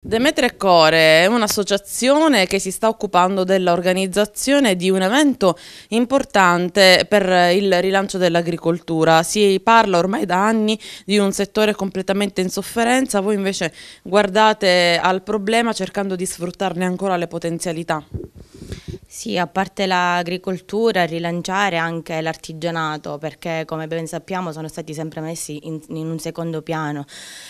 Demetre Core è un'associazione che si sta occupando dell'organizzazione di un evento importante per il rilancio dell'agricoltura. Si parla ormai da anni di un settore completamente in sofferenza, voi invece guardate al problema cercando di sfruttarne ancora le potenzialità. Sì, a parte l'agricoltura, rilanciare anche l'artigianato, perché come ben sappiamo sono stati sempre messi in, in, un secondo piano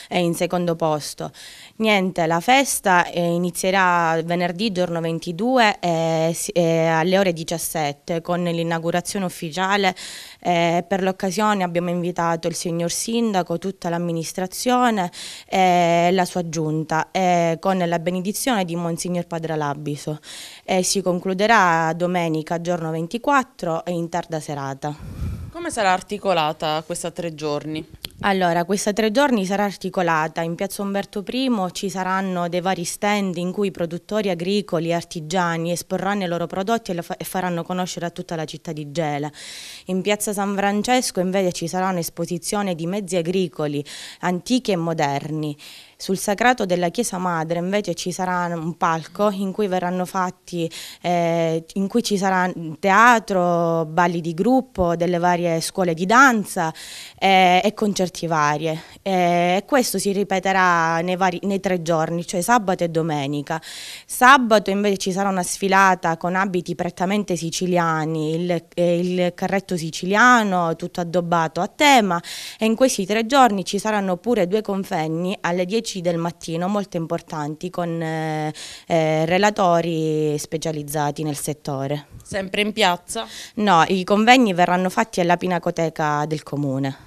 e in secondo posto. Niente, la festa eh, inizierà venerdì giorno 22 eh, eh, alle ore 17 con l'inaugurazione ufficiale. Eh, per l'occasione abbiamo invitato il signor Sindaco, tutta l'amministrazione e la sua giunta, con la benedizione di Monsignor Padre Labiso. E si concluderà Arriverà domenica, giorno 24, e in tarda serata. Come sarà articolata questa tre giorni? Allora, questa tre giorni sarà articolata. In piazza Umberto I ci saranno dei vari stand in cui produttori agricoli e artigiani esporranno i loro prodotti e, fa faranno conoscere a tutta la città di Gela. In piazza San Francesco invece ci sarà un'esposizione di mezzi agricoli antichi e moderni. Sul sacrato della Chiesa Madre invece ci sarà un palco in cui verranno fatti, eh, in cui ci sarà teatro, balli di gruppo, delle varie scuole di danza eh, e concerti certivarie eh, e questo si ripeterà nei, vari, nei, tre giorni, cioè sabato e domenica. Sabato invece ci sarà una sfilata con abiti prettamente siciliani, il, eh, il carretto siciliano tutto addobbato a tema e in questi tre giorni ci saranno pure due convegni alle 10 del mattino molto importanti con eh, eh, relatori specializzati nel settore. Sempre in piazza? No, i convegni verranno fatti alla Pinacoteca del Comune.